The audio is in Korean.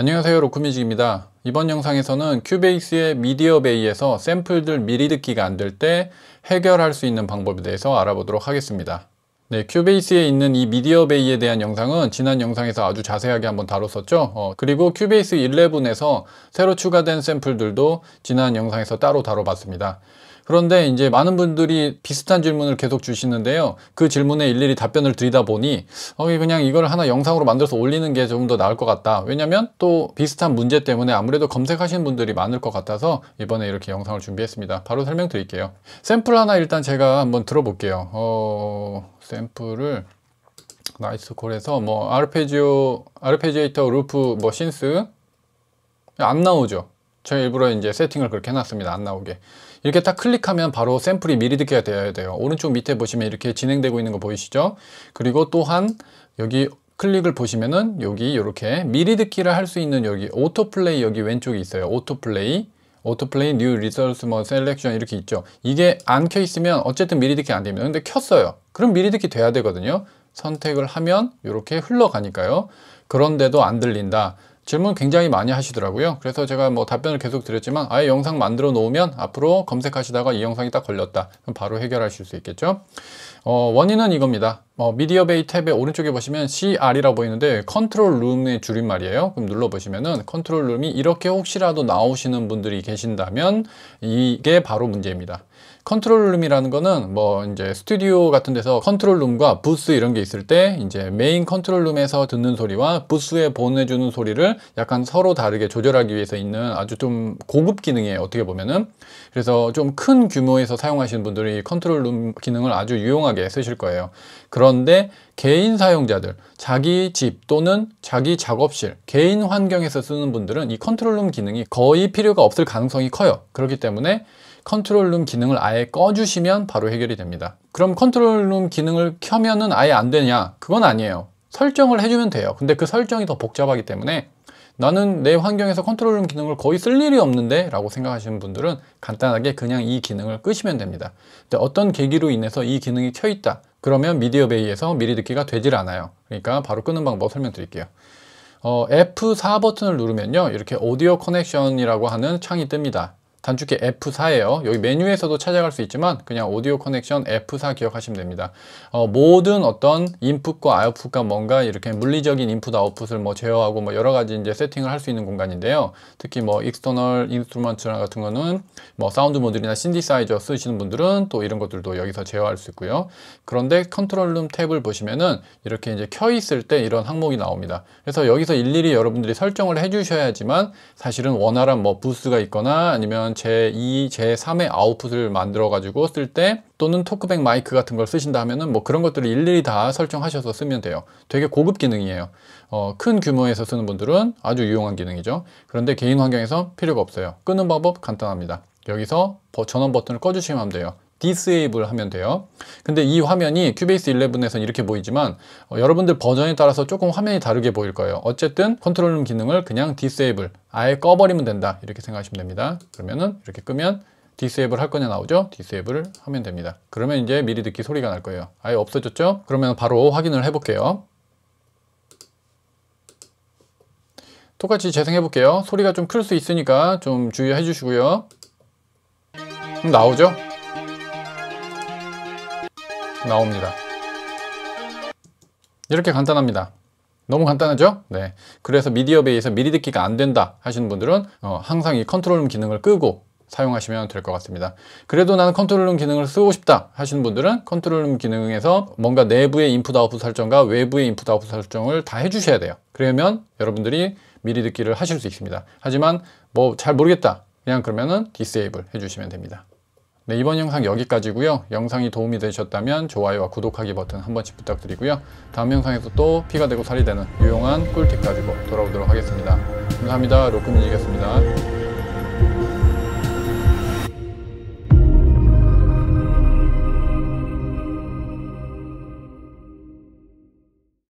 안녕하세요 로크뮤직입니다 이번 영상에서는 큐베이스의 미디어베이에서 샘플들 미리 듣기가 안 될 때 해결할 수 있는 방법에 대해서 알아보도록 하겠습니다 네, 큐베이스에 있는 이 미디어베이에 대한 영상은 지난 영상에서 아주 자세하게 한번 다뤘었죠 어, 그리고 큐베이스 11에서 새로 추가된 샘플들도 지난 영상에서 따로 다뤄봤습니다 그런데 이제 많은 분들이 비슷한 질문을 계속 주시는데요. 그 질문에 일일이 답변을 드리다 보니 어, 그냥 이걸 하나 영상으로 만들어서 올리는 게 조금 더 나을 것 같다. 왜냐면 또 비슷한 문제 때문에 아무래도 검색하시는 분들이 많을 것 같아서 이번에 이렇게 영상을 준비했습니다. 바로 설명드릴게요. 샘플 하나 일단 제가 한번 들어볼게요. 어, 샘플을 나이스 콜에서 뭐 아르페지오, 아르페지에이터, 루프, 뭐 신스 안 나오죠. 저 일부러 이제 세팅을 그렇게 해놨습니다. 안 나오게. 이렇게 딱 클릭하면 바로 샘플이 미리 듣게 되어야 돼요. 오른쪽 밑에 보시면 이렇게 진행되고 있는 거 보이시죠? 그리고 또한 여기 클릭을 보시면은 여기 이렇게 미리 듣기를 할 수 있는 여기 오토플레이 여기 왼쪽에 있어요. 오토플레이 오토플레이 뉴 리서스 뭐 셀렉션 이렇게 있죠. 이게 안 켜 있으면 어쨌든 미리 듣기 안 됩니다. 근데 켰어요. 그럼 미리 듣기 돼야 되거든요. 선택을 하면 이렇게 흘러가니까요. 그런데도 안 들린다. 질문 굉장히 많이 하시더라고요. 그래서 제가 뭐 답변을 계속 드렸지만 아예 영상 만들어 놓으면 앞으로 검색하시다가 이 영상이 딱 걸렸다. 그럼 바로 해결하실 수 있겠죠. 어, 원인은 이겁니다. 어, 미디어 베이 탭의 오른쪽에 보시면 CR이라고 보이는데 컨트롤 룸의 줄임말이에요. 그럼 눌러보시면은 컨트롤 룸이 이렇게 혹시라도 나오시는 분들이 계신다면 이게 바로 문제입니다. 컨트롤룸이라는 거는 뭐 이제 스튜디오 같은 데서 컨트롤룸과 부스 이런 게 있을 때 이제 메인 컨트롤룸에서 듣는 소리와 부스에 보내주는 소리를 약간 서로 다르게 조절하기 위해서 있는 아주 좀 고급 기능이에요 어떻게 보면은 그래서 좀 큰 규모에서 사용하시는 분들이 컨트롤룸 기능을 아주 유용하게 쓰실 거예요 그런데 개인 사용자들 자기 집 또는 자기 작업실 개인 환경에서 쓰는 분들은 이 컨트롤룸 기능이 거의 필요가 없을 가능성이 커요 그렇기 때문에 컨트롤룸 기능을 아예 꺼주시면 바로 해결이 됩니다. 그럼 컨트롤룸 기능을 켜면은 아예 안 되냐? 그건 아니에요. 설정을 해주면 돼요. 근데 그 설정이 더 복잡하기 때문에 나는 내 환경에서 컨트롤룸 기능을 거의 쓸 일이 없는데 라고 생각하시는 분들은 간단하게 그냥 이 기능을 끄시면 됩니다. 근데 어떤 계기로 인해서 이 기능이 켜있다. 그러면 미디어베이에서 미리 듣기가 되질 않아요. 그러니까 바로 끄는 방법 설명드릴게요. 어, F4 버튼을 누르면요. 이렇게 오디오 커넥션이라고 하는 창이 뜹니다. 단축키 F4예요. 여기 메뉴에서도 찾아갈 수 있지만 그냥 오디오 커넥션 F4 기억하시면 됩니다. 어, 모든 어떤 인풋과 아웃풋과 뭔가 이렇게 물리적인 인풋 아웃풋을 뭐 제어하고 뭐 여러 가지 이제 세팅을 할 수 있는 공간인데요. 특히 뭐 익스터널 인스트루먼트나 같은 거는 뭐 사운드 모듈이나 신디사이저 쓰시는 분들은 또 이런 것들도 여기서 제어할 수 있고요. 그런데 컨트롤룸 탭을 보시면은 이렇게 이제 켜 있을 때 이런 항목이 나옵니다. 그래서 여기서 일일이 여러분들이 설정을 해주셔야지만 사실은 원활한 뭐 부스가 있거나 아니면 제2, 제3의 아웃풋을 만들어가지고 쓸 때 또는 토크백 마이크 같은 걸 쓰신다 하면은 뭐 그런 것들을 일일이 다 설정하셔서 쓰면 돼요. 되게 고급 기능이에요. 어, 큰 규모에서 쓰는 분들은 아주 유용한 기능이죠. 그런데 개인 환경에서 필요가 없어요. 끄는 방법 간단합니다. 여기서 전원 버튼을 꺼주시면 돼요. 디스에이블 하면 돼요. 근데 이 화면이 큐베이스 11에선 이렇게 보이지만 어, 여러분들 버전에 따라서 조금 화면이 다르게 보일 거예요. 어쨌든 컨트롤룸 기능을 그냥 디스에이블 아예 꺼버리면 된다 이렇게 생각하시면 됩니다. 그러면은 이렇게 끄면 디세이블 할 거냐 나오죠? 디세이블 하면 됩니다. 그러면 이제 미리 듣기 소리가 날 거예요. 아예 없어졌죠? 그러면 바로 확인을 해볼게요. 똑같이 재생해볼게요. 소리가 좀 클 수 있으니까 좀 주의해 주시고요. 음, 나오죠? 나옵니다. 이렇게 간단합니다. 너무 간단하죠? 네. 그래서 미디어 베이에서 미리 듣기가 안 된다 하시는 분들은 어, 항상 이 컨트롤룸 기능을 끄고 사용하시면 될 것 같습니다. 그래도 나는 컨트롤룸 기능을 쓰고 싶다 하시는 분들은 컨트롤룸 기능에서 뭔가 내부의 인풋 아웃풋 설정과 외부의 인풋 아웃풋 설정을 다 해주셔야 돼요. 그러면 여러분들이 미리 듣기를 하실 수 있습니다. 하지만 뭐 잘 모르겠다. 그냥 그러면은 디세이블 해주시면 됩니다. 네, 이번 영상 여기까지고요. 영상이 도움이 되셨다면 좋아요와 구독하기 버튼 한 번씩 부탁드리고요. 다음 영상에서 또 피가 되고 살이 되는 유용한 꿀팁 가지고 돌아오도록 하겠습니다. 감사합니다. 로크뮤직이었습니다.